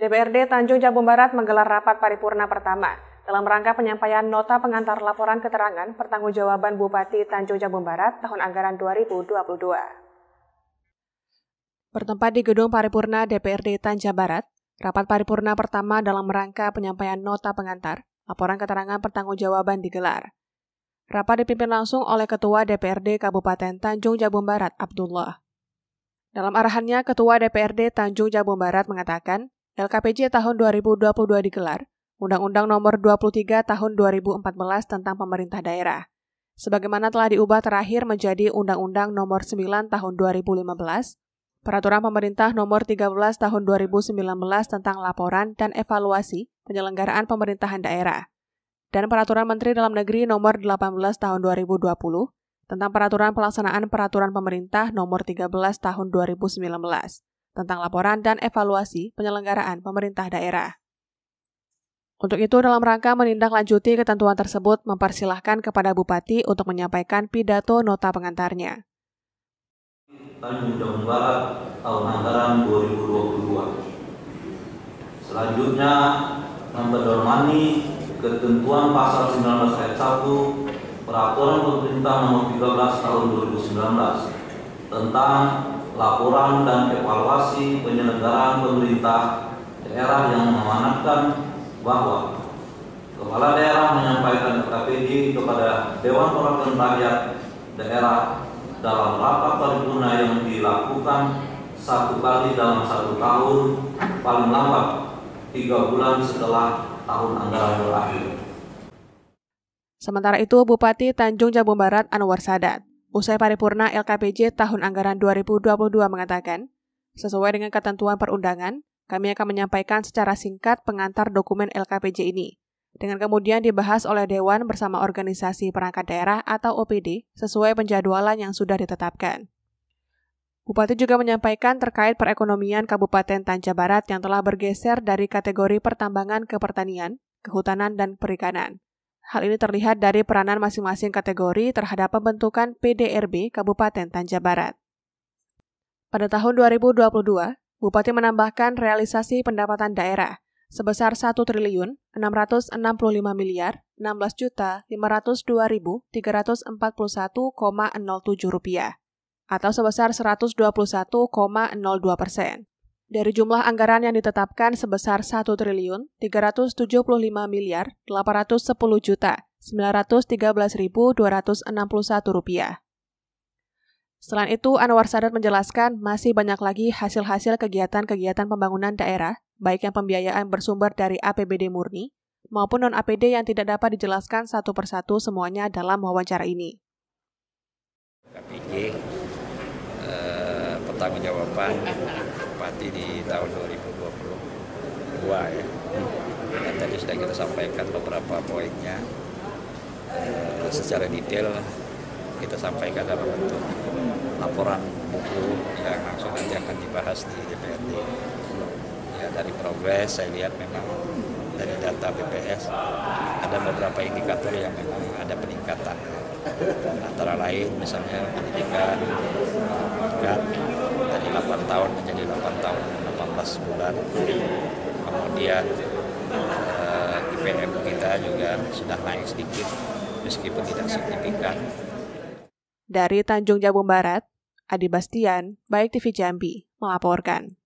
DPRD Tanjung Jabung Barat menggelar rapat paripurna pertama dalam rangka penyampaian nota pengantar laporan keterangan pertanggungjawaban Bupati Tanjung Jabung Barat tahun anggaran 2022. Bertempat di Gedung Paripurna DPRD Tanjung Barat, rapat paripurna pertama dalam rangka penyampaian nota pengantar laporan keterangan pertanggungjawaban digelar. Rapat dipimpin langsung oleh Ketua DPRD Kabupaten Tanjung Jabung Barat, Abdullah. Dalam arahannya, Ketua DPRD Tanjung Jabung Barat mengatakan, LKPJ tahun 2022 digelar, Undang-Undang Nomor 23 Tahun 2014 tentang Pemerintah Daerah. Sebagaimana telah diubah terakhir menjadi Undang-Undang Nomor 9 Tahun 2015, Peraturan Pemerintah Nomor 13 Tahun 2019 tentang laporan dan evaluasi penyelenggaraan pemerintahan daerah, dan Peraturan Menteri Dalam Negeri Nomor 18 Tahun 2020 tentang peraturan pelaksanaan peraturan pemerintah nomor 13 tahun 2019 tentang laporan dan evaluasi penyelenggaraan pemerintah daerah. Untuk itu, dalam rangka menindaklanjuti ketentuan tersebut, mempersilahkan kepada Bupati untuk menyampaikan pidato nota pengantarnya. Tanjung Jabung Barat tahun anggaran 2022. Selanjutnya, memperdomani ketentuan pasal 19 ayat 1 Peraturan Pemerintah Nomor 13 Tahun 2019 tentang laporan dan evaluasi penyelenggaraan pemerintah daerah yang memanatkan bahwa Kepala Daerah menyampaikan KPD kepada Dewan Perwakilan Rakyat Daerah dalam rapat paripurna yang dilakukan satu kali dalam satu tahun paling lambat tiga bulan setelah tahun anggaran berakhir. Sementara itu, Bupati Tanjung Jabung Barat Anwar Sadat usai paripurna LKPJ tahun anggaran 2022 mengatakan, sesuai dengan ketentuan perundangan, kami akan menyampaikan secara singkat pengantar dokumen LKPJ ini, dengan kemudian dibahas oleh Dewan bersama organisasi perangkat daerah atau OPD sesuai penjadwalan yang sudah ditetapkan. Bupati juga menyampaikan terkait perekonomian Kabupaten Tanja Barat yang telah bergeser dari kategori pertambangan ke pertanian, kehutanan, dan perikanan. Hal ini terlihat dari peranan masing-masing kategori terhadap pembentukan PDRB Kabupaten Tanja Barat. Pada tahun 2022, Bupati menambahkan realisasi pendapatan daerah sebesar 1 triliun 665 miliar 16 juta 502.341,07 rupiah atau sebesar 121,02 persen. Dari jumlah anggaran yang ditetapkan sebesar 1 triliun 375 miliar 810 juta 913.261 rupiah. Selain itu, Anwar Sadat menjelaskan masih banyak lagi hasil-hasil kegiatan-kegiatan pembangunan daerah, baik yang pembiayaan bersumber dari APBD murni, maupun non-APD yang tidak dapat dijelaskan satu persatu semuanya dalam wawancara ini. KPJ, eh, pertanggungjawaban lewati di tahun 2022 ya. Dan tadi sudah kita sampaikan beberapa poinnya e, secara detail kita sampaikan dalam bentuk laporan buku yang langsung nanti akan dibahas di DPRD. Ya, dari progres saya lihat memang dari data BPS ada beberapa indikator yang memang ada peningkatan antara lain misalnya pendidikan pendidikan 8 tahun menjadi 8 tahun 18 bulan kemudian uh, eh, IPM kita juga sudah naik sedikit meskipun tidak signifikan dari Tanjung Jabung Barat Adi Bastian Baik TV Jambi melaporkan